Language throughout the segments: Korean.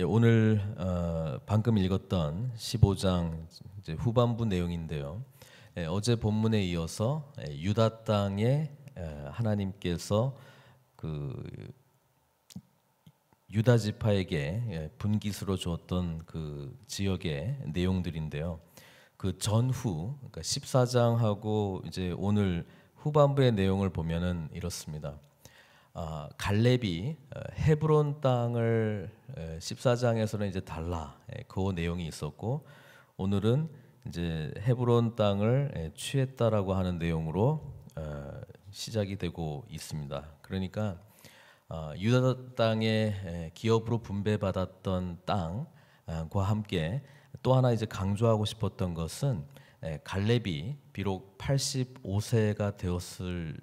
예, 오늘 어, 방금 읽었던 15장 후반부 내용인데요. 예, 어제 본문에 이어서 예, 유다 땅에 하나님께서 그 유다 지파에게 분깃으로 주었던 그 지역의 내용들인데요. 그 전후 그러니까 14장하고 이제 오늘 후반부의 내용을 보면은 이렇습니다. 아, 갈렙이 어, 헤브론 땅을 14장에서는 이제 달라 그 내용이 있었고 오늘은 이제 헤브론 땅을 취했다라고 하는 내용으로 어, 시작이 되고 있습니다. 그러니까 유다 땅의 기업으로 분배받았던 땅과 아, 함께 또 하나 이제 강조하고 싶었던 것은 갈렙이 비록 85세가 되었을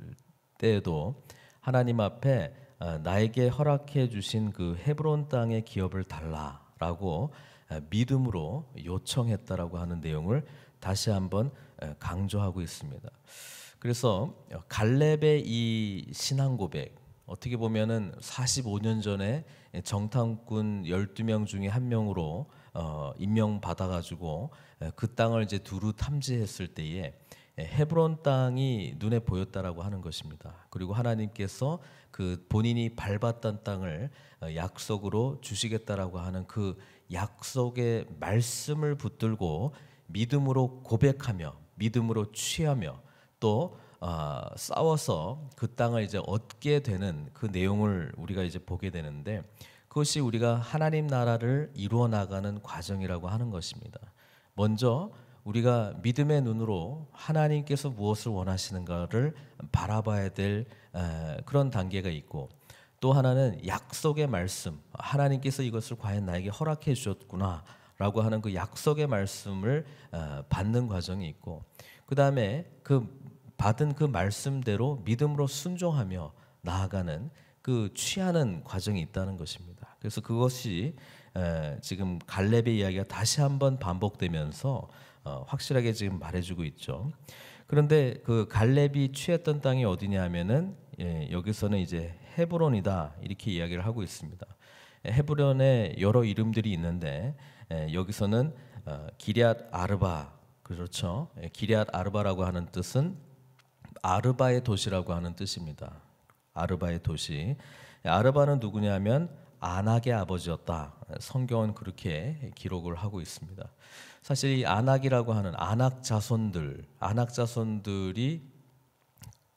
때도 하나님 앞에 어, 나에게 허락해 주신 그 헤브론 땅의 기업을 달라라고 어, 믿음으로 요청했다라고 하는 내용을 다시 한번 어, 강조하고 있습니다. 그래서 갈렙의 이 신앙 고백 어떻게 보면은 45년 전에 정탐꾼 12명 중에 한 명으로 임명받아 가지고 그 땅을 이제 두루 탐지했을 때에 예, 헤브론 땅이 눈에 보였다라고 하는 것입니다. 그리고 하나님께서 그 본인이 밟았던 땅을 어, 약속으로 주시겠다라고 하는 그 약속의 말씀을 붙들고 믿음으로 고백하며 믿음으로 취하며 또 어, 싸워서 그 땅을 이제 얻게 되는 그 내용을 우리가 이제 보게 되는데 그것이 우리가 하나님 나라를 이루어 나가는 과정이라고 하는 것입니다. 먼저 우리가 믿음의 눈으로 하나님께서 무엇을 원하시는가를 바라봐야 될 그런 단계가 있고 또 하나는 약속의 말씀 하나님께서 이것을 과연 나에게 허락해 주셨구나 라고 하는 그 약속의 말씀을 받는 과정이 있고 그 다음에 그 받은 그 말씀대로 믿음으로 순종하며 나아가는 그 취하는 과정이 있다는 것입니다. 그래서 그것이 지금 갈렙의 이야기가 다시 한번 반복되면서 어, 확실하게 지금 말해주고 있죠. 그런데 그 갈렙이 취했던 땅이 어디냐 하면은 예, 여기서는 이제 헤브론이다 이렇게 이야기를 하고 있습니다. 예, 헤브론에 여러 이름들이 있는데 예, 여기서는 어, 기리앗 아르바 그렇죠. 예, 기리앗 아르바라고 하는 뜻은 아르바의 도시라고 하는 뜻입니다. 아르바의 도시. 예, 아르바는 누구냐면 안악의 아버지였다. 성경은 그렇게 기록을 하고 있습니다. 사실 이 안악이라고 하는 안악 자손들, 안악 자손들이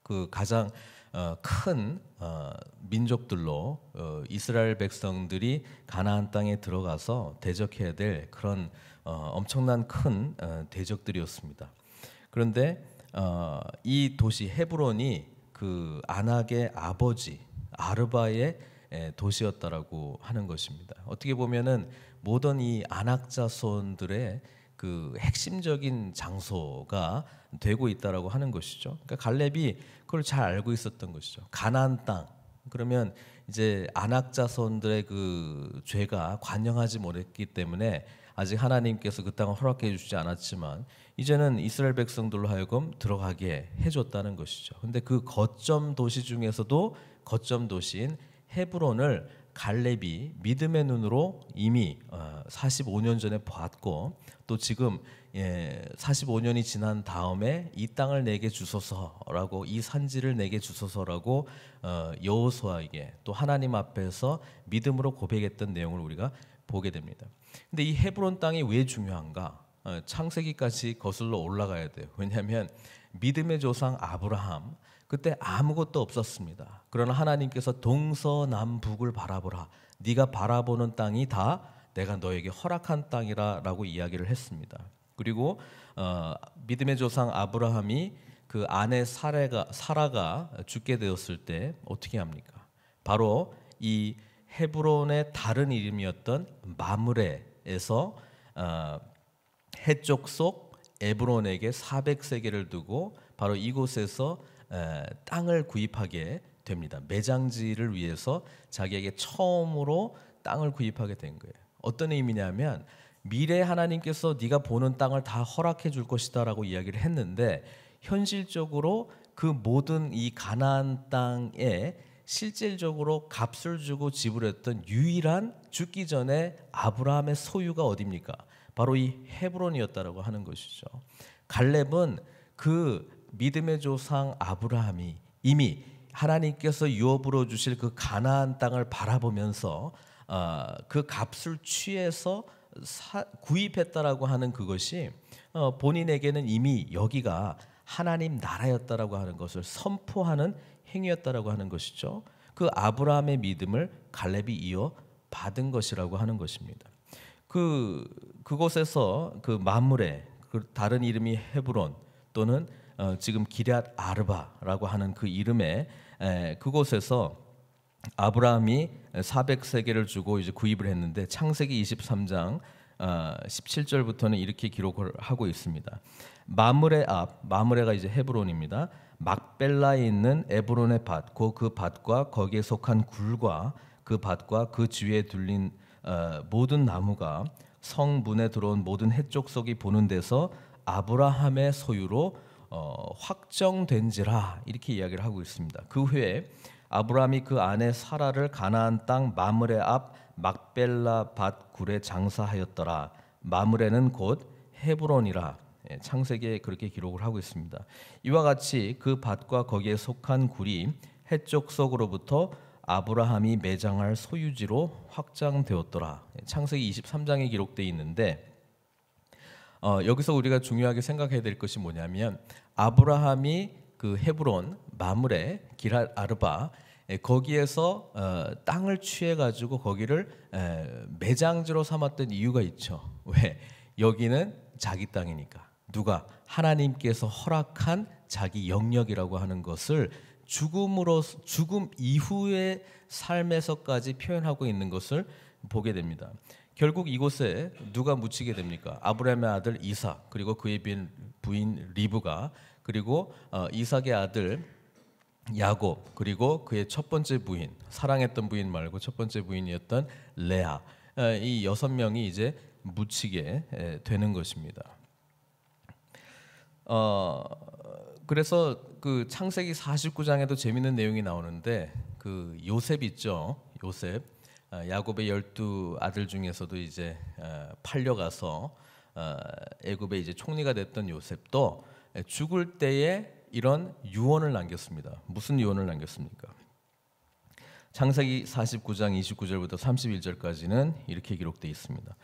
그 가장 어, 큰 어, 민족들로 어, 이스라엘 백성들이 가나안 땅에 들어가서 대적해야 될 그런 엄청난 큰 대적들이었습니다. 그런데 이 도시 헤브론이 그 안악의 아버지 아르바의 예, 도시였다라고 하는 것입니다. 어떻게 보면은 모던 이 안악자손들의 그 핵심적인 장소가 되고 있다라고 하는 것이죠. 그러니까 갈렙이 그걸 잘 알고 있었던 것이죠. 가나안 땅 그러면 이제 안악자손들의 그 죄가 관영하지 못했기 때문에 아직 하나님께서 그 땅을 허락해 주지 않았지만 이제는 이스라엘 백성들로 하여금 들어가게 해줬다는 것이죠. 근데 그 거점 도시 중에서도 거점 도시인 헤브론을 갈렙이 믿음의 눈으로 이미 45년 어, 전에 봤고 또 지금 45년이 예, 지난 다음에 이 땅을 내게 주소서라고 이 산지를 내게 주소서라고 어, 여호수아에게 또 하나님 앞에서 믿음으로 고백했던 내용을 우리가 보게 됩니다. 근데 이 헤브론 땅이 왜 중요한가? 어, 창세기까지 거슬러 올라가야 돼요. 왜냐하면 믿음의 조상 아브라함 그때 아무것도 없었습니다. 그러나 하나님께서 동서남북을 바라보라. 네가 바라보는 땅이 다 내가 너에게 허락한 땅이라라고 이야기를 했습니다. 그리고 어, 믿음의 조상 아브라함이 그 아내 사레가 사라가 죽게 되었을 때 어떻게 합니까? 바로 이 헤브론의 다른 이름이었던 마므레에서 어, 해쪽 속 에브론에게 400세계를 두고 바로 이곳에서 땅을 구입하게 됩니다. 매장지를 위해서 자기에게 처음으로 땅을 구입하게 된 거예요. 어떤 의미냐면 미래 하나님께서 네가 보는 땅을 다 허락해 줄 것이다라고 이야기를 했는데 현실적으로 그 모든 이 가나안 땅에 실질적으로 값을 주고 지불했던 유일한 죽기 전에 아브라함의 소유가 어디입니까? 바로 이 헤브론이었다라고 하는 것이죠. 갈렙은 그 믿음의 조상 아브라함이 이미 하나님께서 유업으로 주실 그 가나안 땅을 바라보면서 어, 그 값을 취해서 사, 구입했다라고 하는 그것이 어, 본인에게는 이미 여기가 하나님 나라였다라고 하는 것을 선포하는 행위였다라고 하는 것이죠. 그 아브라함의 믿음을 갈렙이 이어 받은 것이라고 하는 것입니다. 그 그곳에서 그 만물의 그 다른 이름이 헤브론 또는 어, 지금 기럇 아르바라고 하는 그 이름의 그곳에서 아브라함이 400세계를 주고 이제 구입을 했는데 창세기 23장 17절부터는 어, 이렇게 기록을 하고 있습니다. 마므레 앞 마므레가 이제 헤브론입니다. 막벨라에 있는 에브론의 밭, 그, 그 밭과 거기에 속한 굴과 그 밭과 그 주위에 둘린 어, 모든 나무가 성문에 들어온 모든 해족속이 보는 데서 아브라함의 소유로 어, 확정된지라 이렇게 이야기를 하고 있습니다. 그 후에 아브라함이 그 아내 사라를 가나안 땅 마므레 앞 막벨라 밭 굴에 장사하였더라. 마므레는 곧 헤브론이라. 예, 창세기에 그렇게 기록을 하고 있습니다. 이와 같이 그 밭과 거기에 속한 굴이 해쪽 속으로부터 아브라함이 매장할 소유지로 확장되었더라. 예, 창세기 23장에 기록되어 있는데 어, 여기서 우리가 중요하게 생각해야 될 것이 뭐냐면 아브라함이 그 헤브론, 마물레 기랄 아르바 거기에서 어, 땅을 취해 가지고 거기를 에, 매장지로 삼았던 이유가 있죠. 왜? 여기는 자기 땅이니까. 누가 하나님께서 허락한 자기 영역이라고 하는 것을 죽음으로 죽음 이후의 삶에서까지 표현하고 있는 것을 보게 됩니다. 결국 이곳에 누가 묻히게 됩니까? 아브라함의 아들 이삭 그리고 그의 부인 리브가 그리고 어, 이삭의 아들 야곱 그리고 그의 첫 번째 부인 사랑했던 부인 말고 첫 번째 부인이었던 레아 어, 이 여섯 명이 이제 묻히게 되는 것입니다. 어 그래서 그 창세기 49장에도 재밌는 내용이 나오는데 그 요셉 있죠 요셉 어, 야곱의 열두 아들 중에서도 이제 어, 팔려가서 어, 애굽의 이제 총리가 됐던 요셉도 죽을 때에 이런 유언을 남겼습니다. 무슨 유언을 남겼습니까? 창세기 49장 29절부터 31절까지는 이렇게 기록되 있습니다.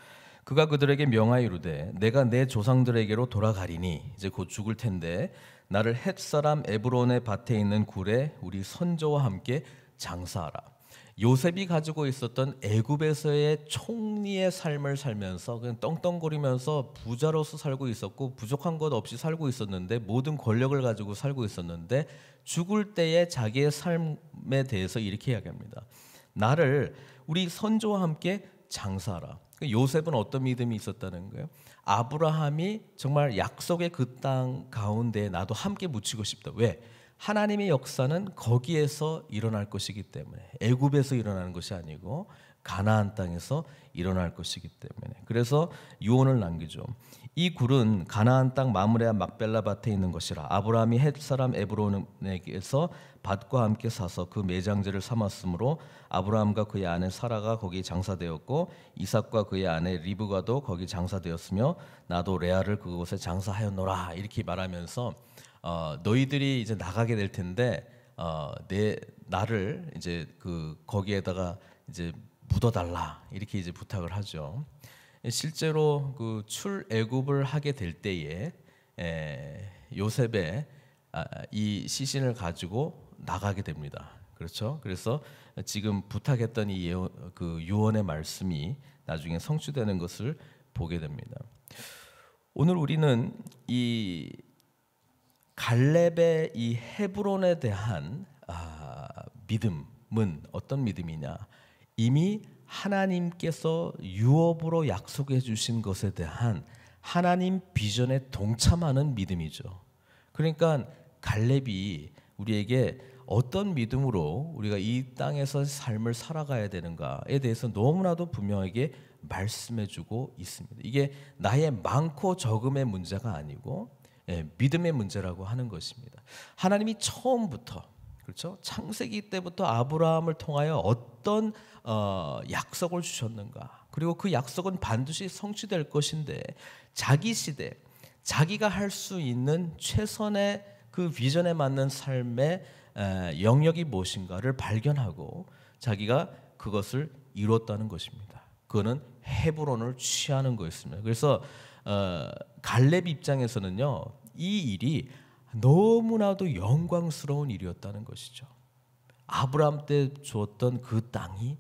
그가 그들에게 명하 이르되 내가 내 조상들에게로 돌아가리니 이제 곧 죽을 텐데 나를 헷 사람 에브론의 밭에 있는 굴에 우리 선조와 함께 장사하라. 요셉이 가지고 있었던 애굽에서의 총리의 삶을 살면서 그냥 떵떵거리면서 부자로서 살고 있었고 부족한 것 없이 살고 있었는데 모든 권력을 가지고 살고 있었는데 죽을 때에 자기의 삶에 대해서 이렇게 이야기합니다. 나를 우리 선조와 함께 장사하라. 그러니까 요셉은 어떤 믿음이 있었다는 거예요? 아브라함이 정말 약속의 그 땅 가운데 나도 함께 묻히고 싶다. 왜? 하나님의 역사는 거기에서 일어날 것이기 때문에 애굽에서 일어나는 것이 아니고 가나안 땅에서 일어날 것이기 때문에 그래서 유언을 남기죠. 이 굴은 가나안 땅 마므레와 막벨라 밭에 있는 것이라 아브라함이 헷 사람 에브론에게서 밭과 함께 사서 그 매장지를 삼았으므로 아브라함과 그의 아내 사라가 거기 장사되었고 이삭과 그의 아내 리브가도 거기 장사되었으며 나도 레아를 그곳에 장사하였노라 이렇게 말하면서 어, 너희들이 이제 나가게 될 텐데 어, 내 나를 이제 그 거기에다가 이제 묻어달라 이렇게 이제 부탁을 하죠. 예, 실제로 그 출애굽을 하게 될 때에 에, 요셉의 아, 이 시신을 가지고 나가게 됩니다. 그렇죠? 그래서 지금 부탁했던 이 예언, 그 유언의 말씀이 나중에 성취되는 것을 보게 됩니다. 오늘 우리는 이 갈렙의 이 헤브론에 대한 아, 믿음은 어떤 믿음이냐? 이미 하나님께서 유업으로 약속해 주신 것에 대한 하나님 비전에 동참하는 믿음이죠. 그러니까 갈렙이 우리에게 어떤 믿음으로 우리가 이 땅에서 삶을 살아가야 되는가에 대해서 너무나도 분명하게 말씀해주고 있습니다. 이게 나의 많고 적음의 문제가 아니고 예, 믿음의 문제라고 하는 것입니다. 하나님이 처음부터 그렇죠 창세기 때부터 아브라함을 통하여 어떤 어, 약속을 주셨는가 그리고 그 약속은 반드시 성취될 것인데 자기 시대 자기가 할 수 있는 최선의 그 비전에 맞는 삶의 에, 영역이 무엇인가를 발견하고 자기가 그것을 이뤘다는 것입니다. 그거는 헤브론을 취하는 거였니다 그래서 어, 갈렙 입장에서는요 이 일이 너무나도 영광스러운 일이었다는 것이죠. 아브라함 때 주었던 그 땅이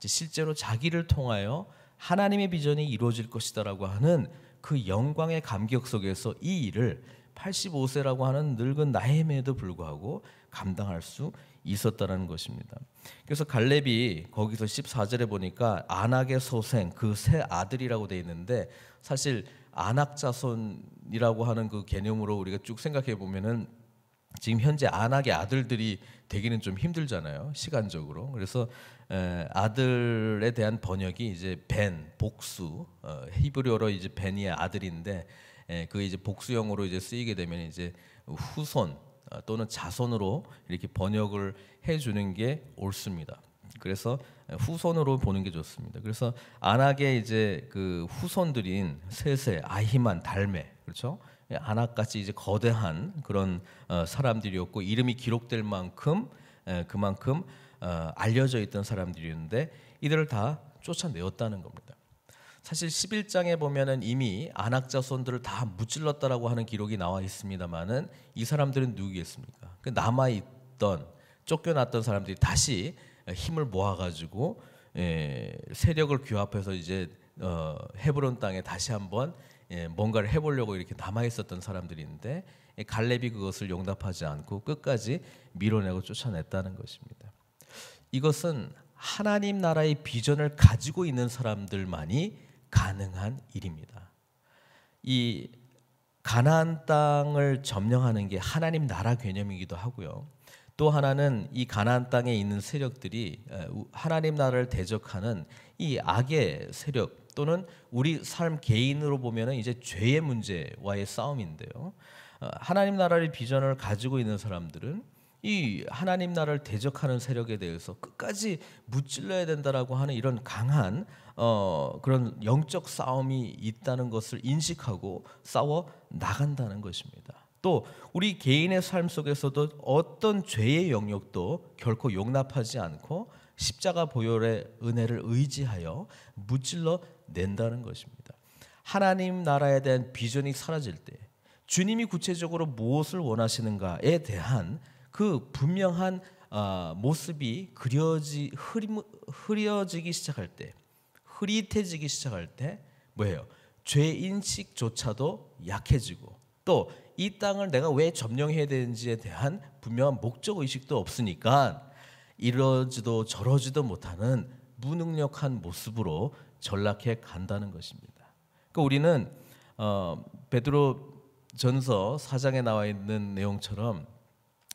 실제로 자기를 통하여 하나님의 비전이 이루어질 것이다라고 하는 그 영광의 감격 속에서 이 일을 85세라고 하는 늙은 나이에도 불구하고 감당할 수 있었다는 것입니다. 그래서 갈렙이 거기서 14절에 보니까 안악의 소생 그세 아들이라고 돼 있는데 사실 안악자손이라고 하는 그 개념으로 우리가 쭉 생각해 보면은 지금 현재 안악의 아들들이 되기는 좀 힘들잖아요 시간적으로 그래서 에, 아들에 대한 번역이 이제 벤 복수 어, 히브리어로 이제 벤이의 아들인데 에, 그 이제 복수형으로 이제 쓰이게 되면 이제 후손 어, 또는 자손으로 이렇게 번역을 해주는 게 옳습니다. 그래서 후손으로 보는 게 좋습니다. 그래서 안악의 이제 그 후손들인 세세, 아히만, 달메, 그렇죠? 안악같이 이제 거대한 그런 어, 사람들이었고 이름이 기록될 만큼 그만큼 어, 알려져 있던 사람들이었는데 이들을 다 쫓아내었다는 겁니다. 사실 11장에 보면은 이미 안악 자손들을 다 무찔렀다라고 하는 기록이 나와 있습니다만은 이 사람들은 누구겠습니까? 그 남아 있던 쫓겨났던 사람들이 다시 힘을 모아가지고 예, 세력을 규합해서 이제 어, 헤브론 땅에 다시 한번 예, 뭔가를 해보려고 이렇게 남아 있었던 사람들인 있는데 갈렙이 그것을 용납하지 않고 끝까지 밀어내고 쫓아냈다는 것입니다. 이것은 하나님 나라의 비전을 가지고 있는 사람들만이 가능한 일입니다. 이 가나안 땅을 점령하는 게 하나님 나라 개념이기도 하고요. 또 하나는 이 가나안 땅에 있는 세력들이 하나님 나라를 대적하는 이 악의 세력 또는 우리 삶 개인으로 보면은 이제 죄의 문제와의 싸움인데요. 어, 하나님 나라의 비전을 가지고 있는 사람들은 이 하나님 나라를 대적하는 세력에 대해서 끝까지 무찔러야 된다라고 하는 이런 강한 어, 그런 영적 싸움이 있다는 것을 인식하고 싸워 나간다는 것입니다. 또 우리 개인의 삶 속에서도 어떤 죄의 영역도 결코 용납하지 않고 십자가 보혈의 은혜를 의지하여 무찔러 낸다는 것입니다. 하나님 나라에 대한 비전이 사라질 때 주님이 구체적으로 무엇을 원하시는가에 대한 그 분명한 어, 모습이 그려지 흐림, 흐려지기 시작할 때 흐릿해지기 시작할 때 뭐예요? 죄 인식조차도 약해지고 또이 땅을 내가 왜 점령해야 되는지에 대한 분명한 목적 의식도 없으니까 이러지도 저러지도 못하는 무능력한 모습으로 전락해 간다는 것입니다. 그러니까 우리는 어, 베드로 전서 4장에 나와 있는 내용처럼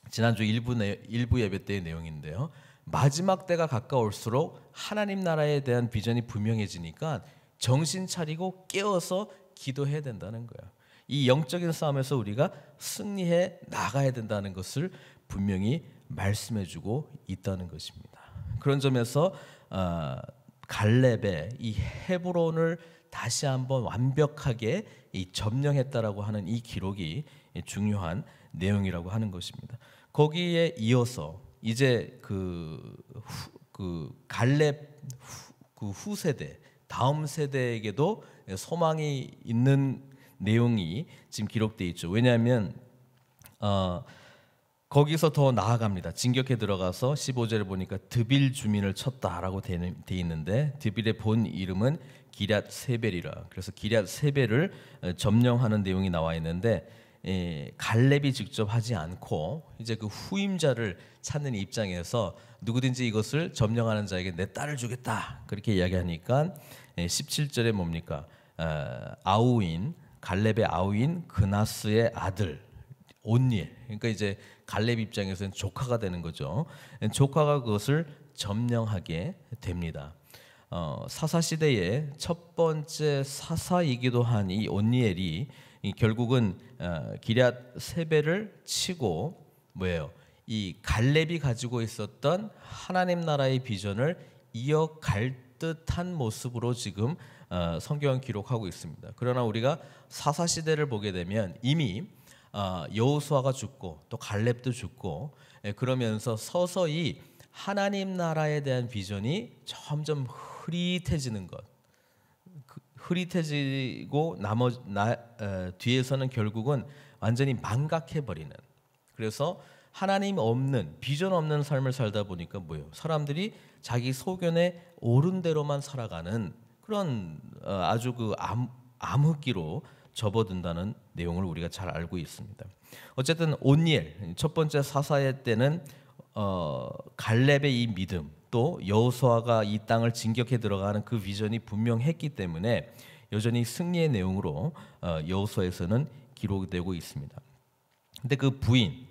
지난주 일부, 내, 일부 예배 때의 내용인데요. 마지막 때가 가까울수록 하나님 나라에 대한 비전이 분명해지니까 정신 차리고 깨어서 기도해야 된다는 거야. 이 영적인 싸움에서 우리가 승리해 나가야 된다는 것을 분명히 말씀해주고 있다는 것입니다. 그런 점에서 아, 갈렙의 이 헤브론을 다시 한번 완벽하게 점령했다라고 하는 이 기록이 중요한 내용이라고 하는 것입니다. 거기에 이어서 이제 그, 후, 그 갈렙 후, 그 후세대 다음 세대에게도 소망이 있는 내용이 지금 기록돼 있죠. 왜냐하면 어, 거기서 더 나아갑니다. 진격해 들어가서 15절을 보니까 드빌 주민을 쳤다라고 돼 있는데 드빌의 본 이름은 기랏 세벨이라. 그래서 기랏 세벨을 어, 점령하는 내용이 나와 있는데 에, 예, 갈렙이 직접 하지 않고 이제 그 후임자를 찾는 입장에서 누구든지 이것을 점령하는 자에게 내 딸을 주겠다 그렇게 이야기하니까 에, 예, 17절에 뭡니까 아, 아우인 갈렙의 아우인 그나스의 아들 온일. 그러니까 이제 갈렙 입장에서는 조카가 되는 거죠. 조카가 그것을 점령하게 됩니다. 어, 사사 시대의 첫 번째 사사이기도 한 이 온니엘이 이 결국은 어, 기랴 세배를 치고 뭐예요? 이 갈렙이 가지고 있었던 하나님 나라의 비전을 이어갈 때 듯한 모습으로 지금 어, 성경 기록하고 있습니다. 그러나 우리가 사사 시대를 보게 되면 이미 어, 여호수아가 죽고 또 갈렙도 죽고 예, 그러면서 서서히 하나님 나라에 대한 비전이 점점 흐릿해지는 것, 그 흐릿해지고 나머 어, 뒤에서는 결국은 완전히 망각해 버리는. 그래서 하나님 없는 비전 없는 삶을 살다 보니까 뭐예요? 사람들이 자기 소견에 옳은 대로만 살아가는 그런 어, 아주 그 암, 암흑기로 접어든다는 내용을 우리가 잘 알고 있습니다. 어쨌든 온니엘 첫 번째 사사의 때는 어, 갈렙의 이 믿음 또 여호수아가 이 땅을 진격해 들어가는 그 비전이 분명했기 때문에 여전히 승리의 내용으로 어, 여호수아에서는 기록되고 있습니다. 근데 그 부인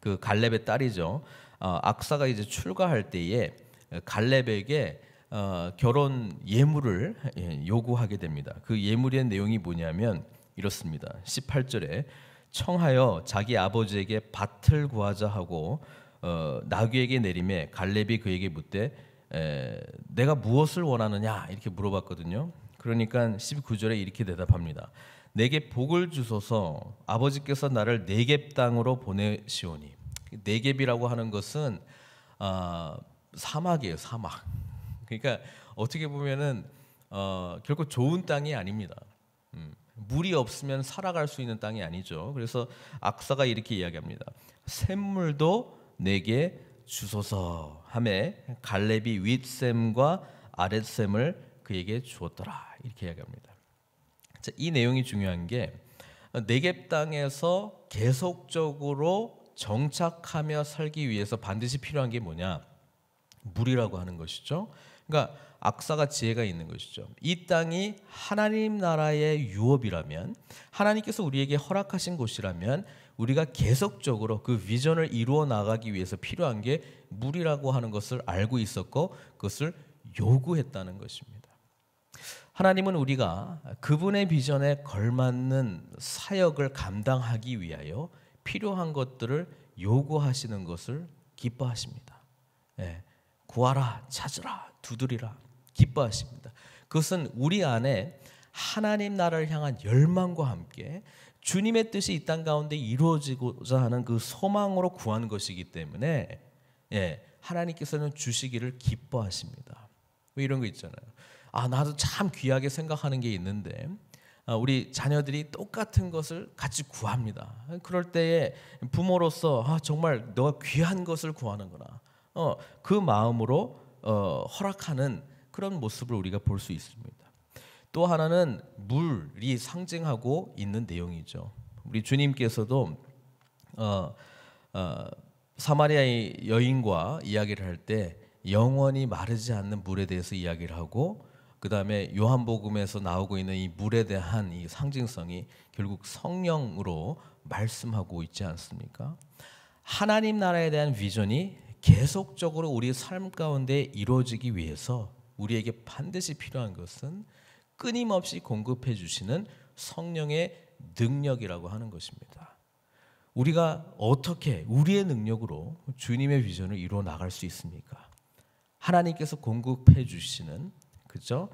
그 갈렙의 딸이죠. 어, 악사가 이제 출가할 때에 갈렙에게 어, 결혼 예물을 예, 요구하게 됩니다. 그 예물의 내용이 뭐냐면 이렇습니다. 18절에 청하여 자기 아버지에게 밭을 구하자 하고 어, 나귀에게 내림에 갈렙이 그에게 묻되 에, 내가 무엇을 원하느냐 이렇게 물어봤거든요. 그러니까 19절에 이렇게 대답합니다. 내게 복을 주소서 아버지께서 나를 네겝 땅으로 보내시오니 네겝이라고 하는 것은 어, 사막이에요 사막 그러니까 어떻게 보면은 어, 결코 좋은 땅이 아닙니다 음, 물이 없으면 살아갈 수 있는 땅이 아니죠 그래서 악사가 이렇게 이야기합니다 샘물도 내게 주소서 함에 갈렙이 윗샘과 아랫샘을 그에게 주었더라 이렇게 이야기합니다 이 내용이 중요한 게 네겝 땅에서 계속적으로 정착하며 살기 위해서 반드시 필요한 게 뭐냐? 물이라고 하는 것이죠. 그러니까 악사가 지혜가 있는 것이죠. 이 땅이 하나님 나라의 유업이라면 하나님께서 우리에게 허락하신 곳이라면 우리가 계속적으로 그 비전을 이루어 나가기 위해서 필요한 게 물이라고 하는 것을 알고 있었고 그것을 요구했다는 것입니다. 하나님은 우리가 그분의 비전에 걸맞는 사역을 감당하기 위하여 필요한 것들을 요구하시는 것을 기뻐하십니다. 예, 구하라, 찾으라, 두드리라, 기뻐하십니다. 그것은 우리 안에 하나님 나라를 향한 열망과 함께 주님의 뜻이 이 땅 가운데 이루어지고자 하는 그 소망으로 구한 것이기 때문에 예, 하나님께서는 주시기를 기뻐하십니다. 뭐 이런 거 있잖아요. 아 나도 참 귀하게 생각하는 게 있는데 아, 우리 자녀들이 똑같은 것을 같이 구합니다. 그럴 때에 부모로서 아, 정말 너가 귀한 것을 구하는구나. 어, 그 마음으로 어, 허락하는 그런 모습을 우리가 볼 수 있습니다. 또 하나는 물이 상징하고 있는 내용이죠. 우리 주님께서도 어, 어 사마리아 여인과 이야기를 할 때 영원히 마르지 않는 물에 대해서 이야기를 하고 그 다음에 요한복음에서 나오고 있는 이 물에 대한 이 상징성이 결국 성령으로 말씀하고 있지 않습니까? 하나님 나라에 대한 비전이 계속적으로 우리 삶 가운데 이루어지기 위해서 우리에게 반드시 필요한 것은 끊임없이 공급해 주시는 성령의 능력이라고 하는 것입니다. 우리가 어떻게 우리의 능력으로 주님의 비전을 이루어 나갈 수 있습니까? 하나님께서 공급해 주시는 그죠?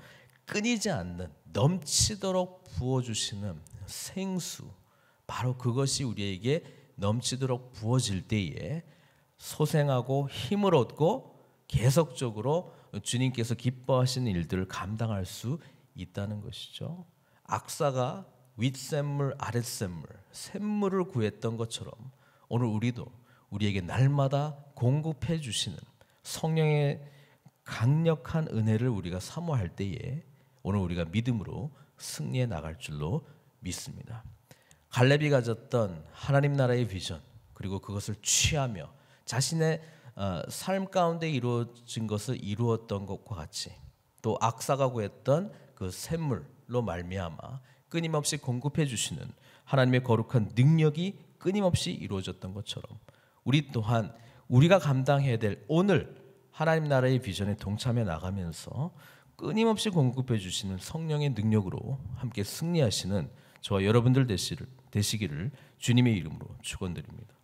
끊이지 않는 넘치도록 부어 주시는 생수 바로 그것이 우리에게 넘치도록 부어질 때에 소생하고 힘을 얻고 계속적으로 주님께서 기뻐하시는 일들을 감당할 수 있다는 것이죠. 악사가 윗샘물 아랫샘물 샘물을 구했던 것처럼 오늘 우리도 우리에게 날마다 공급해 주시는 성령의 강력한 은혜를 우리가 사모할 때에 오늘 우리가 믿음으로 승리해 나갈 줄로 믿습니다. 갈렙이 가졌던 하나님 나라의 비전 그리고 그것을 취하며 자신의 어, 삶 가운데 이루어진 것을 이루었던 것과 같이 또 악사가 구했던 그 샘물로 말미암아 끊임없이 공급해 주시는 하나님의 거룩한 능력이 끊임없이 이루어졌던 것처럼 우리 또한 우리가 감당해야 될 오늘 하나님 나라의 비전에 동참해 나가면서 끊임없이 공급해 주시는 성령의 능력으로 함께 승리하시는 저와 여러분들 되시를, 되시기를 주님의 이름으로 축원드립니다.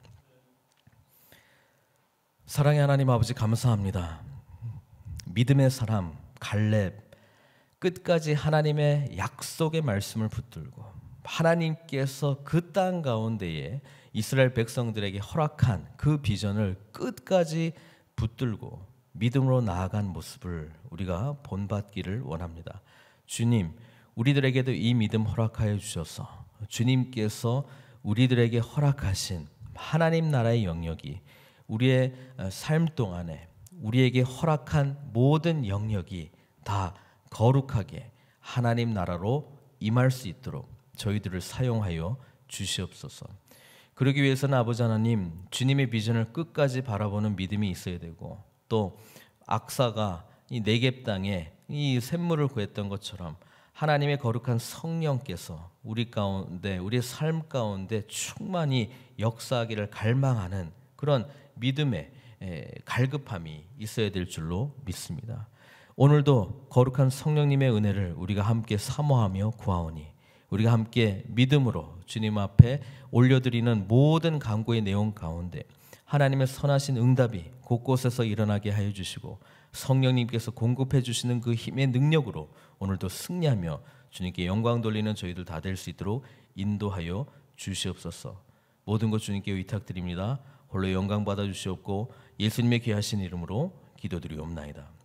사랑의 하나님 아버지 감사합니다. 믿음의 사람 갈렙 끝까지 하나님의 약속의 말씀을 붙들고 하나님께서 그 땅 가운데에 이스라엘 백성들에게 허락한 그 비전을 끝까지 붙들고 믿음으로 나아간 모습을 우리가 본받기를 원합니다. 주님, 우리들에게도 이 믿음 허락하여 주셔서 주님께서 우리들에게 허락하신 하나님 나라의 영역이 우리의 삶 동안에 우리에게 허락한 모든 영역이 다 거룩하게 하나님 나라로 임할 수 있도록 저희들을 사용하여 주시옵소서. 그러기 위해서는 아버지 하나님 주님의 비전을 끝까지 바라보는 믿음이 있어야 되고 또 악사가 이 네겝 땅에 이 샘물을 구했던 것처럼 하나님의 거룩한 성령께서 우리 가운데 우리삶 가운데 충만히 역사하기를 갈망하는 그런 믿음의 갈급함이 있어야 될 줄로 믿습니다. 오늘도 거룩한 성령님의 은혜를 우리가 함께 사모하며 구하오니 우리가 함께 믿음으로 주님 앞에 올려드리는 모든 간구의 내용 가운데 하나님의 선하신 응답이 곳곳에서 일어나게 하여 주시고 성령님께서 공급해 주시는 그 힘의 능력으로 오늘도 승리하며 주님께 영광 돌리는 저희들 다 될 수 있도록 인도하여 주시옵소서. 모든 것 주님께 위탁드립니다 홀로 영광 받아 주시옵고 예수님의 귀하신 이름으로 기도드리옵나이다.